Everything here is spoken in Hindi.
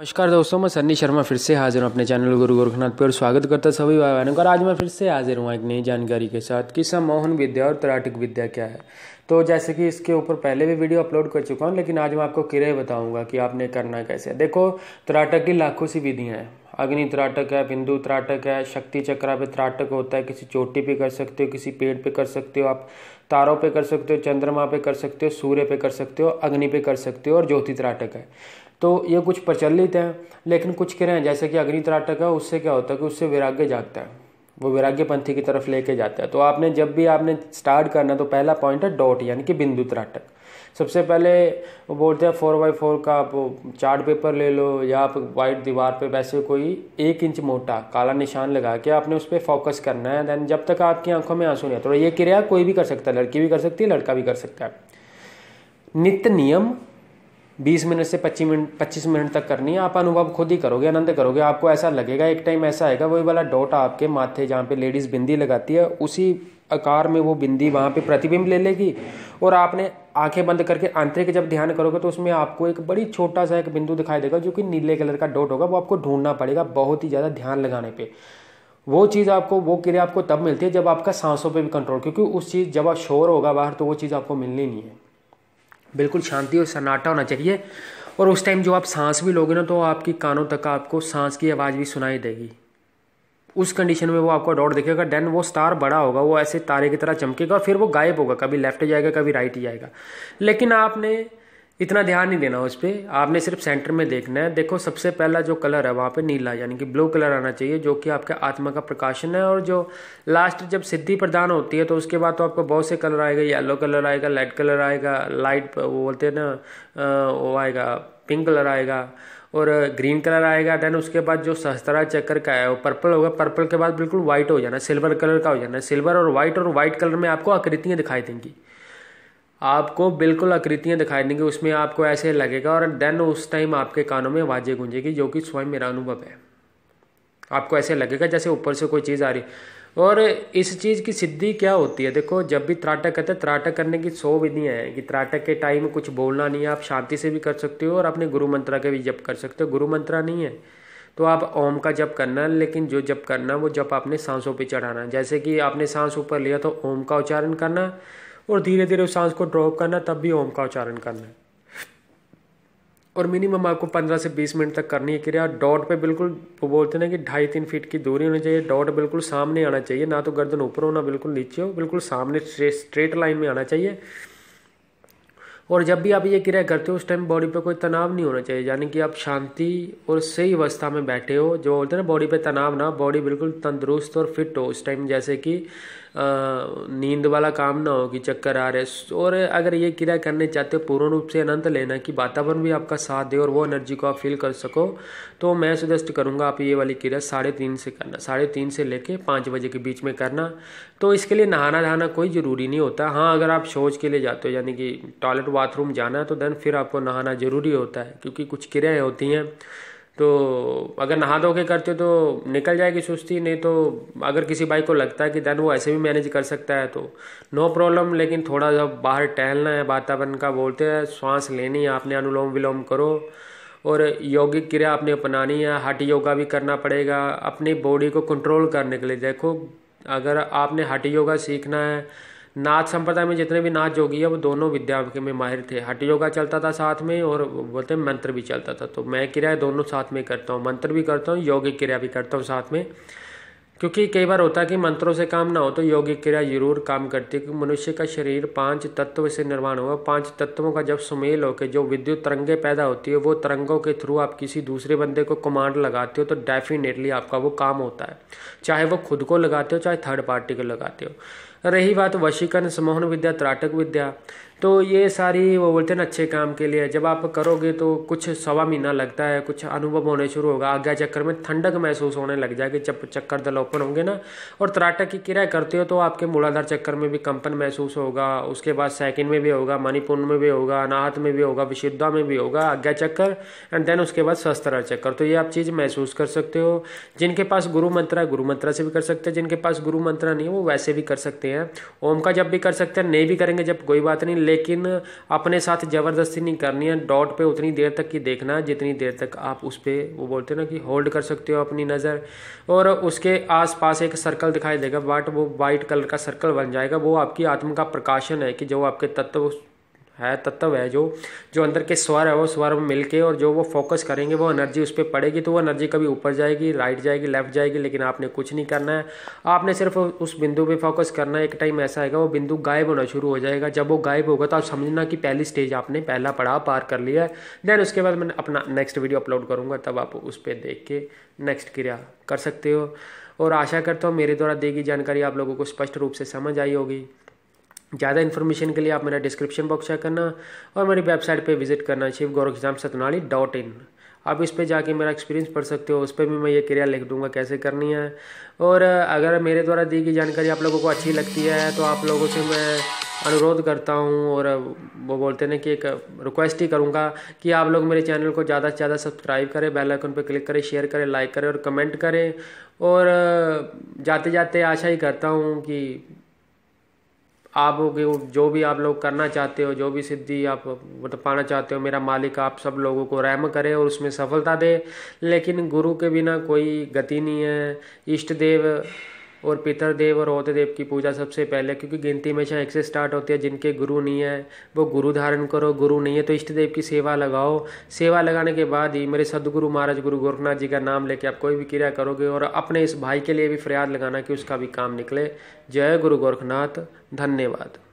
नमस्कार दोस्तों मैं सन्नी शर्मा फिर से हाजिर हूँ अपने चैनल गुरु गोरखनाथ पर स्वागत करता सभी भाई बहनों का और आज मैं फिर से हाजिर हूँ एक नई जानकारी के साथ कि सम्मोहन विद्या और तराटिक विद्या क्या है तो जैसे कि इसके ऊपर पहले भी वीडियो अपलोड कर चुका हूँ लेकिन आज मैं आपको किरे बताऊँगा कि आपने करना कैसे देखो तराटक की लाखों सी विधियाँ हैं अग्नि त्राटक है बिंदु त्राटक है शक्ति चक्रा पे त्राटक होता है किसी चोटी पे कर सकते हो किसी पेड़ पे कर सकते हो आप तारों पे कर सकते हो चंद्रमा पे कर सकते हो सूर्य पे कर सकते हो अग्नि पे कर सकते हो और ज्योति त्राटक है तो ये कुछ प्रचलित हैं लेकिन कुछ रहे हैं जैसे कि अग्नि त्राटक है उससे क्या होता है कि उससे वैराग्य जागता है वो वैराग्य पंथी की तरफ लेके जाता है तो आपने जब भी आपने स्टार्ट करना तो पहला पॉइंट है डॉट यानी कि बिंदु त्राटक सबसे पहले वो बोलते हैं फोर बाई फोर का आप चार्ट पेपर ले लो या आप वाइट दीवार पे वैसे कोई एक इंच मोटा काला निशान लगा के आपने उस पर फोकस करना है देन जब तक आपकी आंखों में आंसू नहीं आता तो ये क्रिया कोई भी कर सकता है लड़की भी कर सकती है लड़का भी कर सकता है नित्य नियम बीस मिनट से पच्चीस मिनट पच्चीस मिनट तक करनी है आप अनुभव खुद ही करोगे आनंद करोगे आपको ऐसा लगेगा एक टाइम ऐसा आएगा वही वाला डॉट आपके माथे जहाँ पे लेडीज़ बिंदी लगाती है उसी आकार में वो बिंदी वहाँ पे प्रतिबिंब ले लेगी और आपने आंखें बंद करके आंतरिक जब ध्यान करोगे तो उसमें आपको एक बड़ी छोटा सा एक बिंदु दिखाई देगा जो कि नीले कलर का डॉट होगा वो आपको ढूंढना पड़ेगा बहुत ही ज़्यादा ध्यान लगाने पर वो चीज़ आपको वो क्रिया आपको तब मिलती है जब आपका सांसों पर भी कंट्रोल क्योंकि उस चीज़ जब आप शोर होगा बाहर तो वो चीज़ आपको मिलनी नहीं है बिल्कुल शांति और सन्नाटा होना चाहिए और उस टाइम जो आप सांस भी लोगे ना तो आपकी कानों तक आपको सांस की आवाज़ भी सुनाई देगी उस कंडीशन में वो आपका डॉट दिखेगा देन वो स्टार बड़ा होगा वो ऐसे तारे की तरह चमकेगा फिर वो गायब होगा कभी लेफ्ट जाएगा कभी राइट जाएगा लेकिन आपने इतना ध्यान नहीं देना उस पर आपने सिर्फ सेंटर में देखना है देखो सबसे पहला जो कलर है वहाँ पे नीला यानी कि ब्लू कलर आना चाहिए जो कि आपके आत्मा का प्रकाशन है और जो लास्ट जब सिद्धि प्रदान होती है तो उसके बाद तो आपको बहुत से कलर आएगा येलो कलर आएगा रेड कलर आएगा लाइट वो बोलते हैं ना वो आएगा पिंक कलर आएगा और ग्रीन कलर आएगा देन उसके बाद जो सस्तरा चक्कर का है वो पर्पल होगा पर्पल के बाद बिल्कुल वाइट हो जाना सिल्वर कलर का हो जाना सिल्वर और वाइट और वाइट कलर में आपको आकृतियाँ दिखाई देंगी आपको बिल्कुल आकृतियाँ दिखाई देंगी उसमें आपको ऐसे लगेगा और देन उस टाइम आपके कानों में वाजे गूंजेगी जो कि स्वयं मेरा अनुभव है आपको ऐसे लगेगा जैसे ऊपर से कोई चीज़ आ रही और इस चीज़ की सिद्धि क्या होती है देखो जब भी त्राटक करते हैं त्राटक करने की सौ विधियाँ हैं कि त्राटक के टाइम कुछ बोलना नहीं है आप शांति से भी कर सकते हो और अपने गुरु मंत्रा के भी जप कर सकते हो गुरु मंत्रा नहीं है तो आप ओम का जप करना है लेकिन जो जप करना है वो जप आपने सांसों पर चढ़ाना है जैसे कि आपने सांस ऊपर लिया तो ओम का उच्चारण करना है और धीरे धीरे उस सांस को ड्रॉप करना तब भी ओम का उच्चारण करना है और मिनिमम आपको पंद्रह से बीस मिनट तक करनी है क्रिया डॉट पे बिल्कुल वो बोलते ना कि ढाई तीन फीट की दूरी होनी चाहिए डॉट बिल्कुल सामने आना चाहिए ना तो गर्दन ऊपर हो ना बिल्कुल नीचे हो बिल्कुल सामने स्ट्रेट लाइन में आना चाहिए और जब भी आप ये क्रिया करते हो उस टाइम बॉडी पे कोई तनाव नहीं होना चाहिए यानी कि आप शांति और सही अवस्था में बैठे हो जो बोलते हैं ना बॉडी पे तनाव ना बॉडी बिल्कुल तंदुरुस्त और फिट हो उस टाइम जैसे कि नींद वाला काम ना हो कि चक्कर आ रहे और अगर ये क्रिया करने चाहते हो पूर्ण रूप से आनंद लेना कि वातावरण भी आपका साथ दे और वो एनर्जी को आप फील कर सको तो मैं सजेस्ट करूँगा आप ये वाली क्रिया साढ़े तीन से करना साढ़े तीन से लेके पाँच बजे के बीच में करना तो इसके लिए नहाना धहाना कोई ज़रूरी नहीं होता हाँ अगर आप शौच के लिए जाते हो यानी कि टॉयलेट बाथरूम जाना है तो देन फिर आपको नहाना ज़रूरी होता है क्योंकि कुछ क्रियाएँ होती हैं तो अगर नहा धो के करते हो तो निकल जाएगी सुस्ती नहीं तो अगर किसी बाइक को लगता है कि देन वो ऐसे भी मैनेज कर सकता है तो नो प्रॉब्लम लेकिन थोड़ा जब बाहर टहलना है वातावरण का बोलते हैं सांस लेनी है आपने अनुलोम विलोम करो और यौगिक क्रिया आपने अपनानी है हट योगा भी करना पड़ेगा अपनी बॉडी को कंट्रोल करने के लिए देखो अगर आपने हट योगा सीखना है नाथ संप्रदाय में जितने भी नाथ जोगी है वो दोनों विद्या के में माहिर थे हट योगा चलता था साथ में और बोलते हैं मंत्र भी चलता था तो मैं क्रिया दोनों साथ में करता हूँ मंत्र भी करता हूँ योगिक क्रिया भी करता हूँ साथ में क्योंकि कई बार होता है कि मंत्रों से काम ना हो तो योगिक क्रिया जरूर काम करती है क्योंकि मनुष्य का शरीर पांच तत्व से निर्माण हुआ पांच तत्वों का जब सुमेल होकर जो विद्युत तरंगे पैदा होती है वो तरंगों के थ्रू आप किसी दूसरे बंदे को कमांड लगाते हो तो डेफिनेटली आपका वो काम होता है चाहे वो खुद को लगाते हो चाहे थर्ड पार्टी को लगाते हो रही बात वशीकरण समोहन विद्या त्राटक विद्या तो ये सारी वो बोलते हैं ना अच्छे काम के लिए जब आप करोगे तो कुछ सवा महीना लगता है कुछ अनुभव होने शुरू होगा आज्ञा चक्कर में ठंडक महसूस होने लग जाएगी जब चक्कर ओपन होंगे ना और त्राटक की किराया करते हो तो आपके मूलाधार चक्कर में भी कंपन महसूस होगा उसके बाद सेकंड में भी होगा मणिपुर में भी होगा अनाहत में भी होगा विशुद्धा में भी होगा आज्ञा चक्कर एंड देन उसके बाद शस्त्र चक्कर तो ये आप चीज़ महसूस कर सकते हो जिनके पास गुरु मंत्रा गुरु मंत्रा से भी कर सकते हैं जिनके पास गुरु मंत्रा नहीं है वो वैसे भी कर सकते हैं हैं ओम का जब भी कर सकते हैं नहीं भी करेंगे जब कोई बात नहीं लेकिन अपने साथ ज़बरदस्ती नहीं करनी है डॉट पे उतनी देर तक ही देखना है जितनी देर तक आप उस पर वो बोलते हैं ना कि होल्ड कर सकते हो अपनी नज़र और उसके आसपास एक सर्कल दिखाई देगा बट वो वाइट कलर का सर्कल बन जाएगा वो आपकी आत्मा का प्रकाशन है कि जो आपके तत्व है तत्व है जो जो अंदर के स्वर है वो स्वर में मिल के और जो वो फोकस करेंगे वो एनर्जी उस पर पड़ेगी तो वो एनर्जी कभी ऊपर जाएगी राइट जाएगी लेफ्ट जाएगी लेकिन आपने कुछ नहीं करना है आपने सिर्फ उस बिंदु पे फोकस करना है एक टाइम ऐसा आएगा वो बिंदु गायब होना शुरू हो जाएगा जब वो गायब होगा तो आप समझना कि पहली स्टेज आपने पहला पड़ाव पार कर लिया है देन उसके बाद मैं अपना नेक्स्ट वीडियो अपलोड करूँगा तब आप उस पर देख के नेक्स्ट क्रिया कर सकते हो और आशा करता हूँ मेरे द्वारा दी गई जानकारी आप लोगों को स्पष्ट रूप से समझ आई होगी ज़्यादा इन्फॉर्मेशन के लिए आप मेरा डिस्क्रिप्शन बॉक्स चेक करना और मेरी वेबसाइट पे विजिट करना Shiv Gaurav exam Satnali dot in आप इस पे जाके मेरा एक्सपीरियंस पढ़ सकते हो उस पर भी मैं ये क्रिया लिख दूंगा कैसे करनी है और अगर मेरे द्वारा दी गई जानकारी आप लोगों को अच्छी लगती है तो आप लोगों से मैं अनुरोध करता हूँ और वो बोलते हैं कि एक रिक्वेस्ट ही करूँगा कि आप लोग मेरे चैनल को ज़्यादा से ज़्यादा सब्सक्राइब करें बेल आइकन पर क्लिक करें शेयर करें लाइक करें और कमेंट करें और जाते जाते आशा ही करता हूँ कि आप जो भी आप लोग करना चाहते हो जो भी सिद्धि आप मतलब पाना चाहते हो मेरा मालिक आप सब लोगों को रहम करे और उसमें सफलता दे लेकिन गुरु के बिना कोई गति नहीं है इष्ट देव और पितरदेव और होतदेव की पूजा सबसे पहले क्योंकि गिनती हमेशा एक से स्टार्ट होती है जिनके गुरु नहीं है वो गुरु धारण करो गुरु नहीं है तो इष्ट देव की सेवा लगाओ सेवा लगाने के बाद ही मेरे सदगुरु महाराज गुरु गोरखनाथ जी का नाम लेके आप कोई भी क्रिया करोगे और अपने इस भाई के लिए भी फरियाद लगाना कि उसका भी काम निकले जय गुरु गोरखनाथ धन्यवाद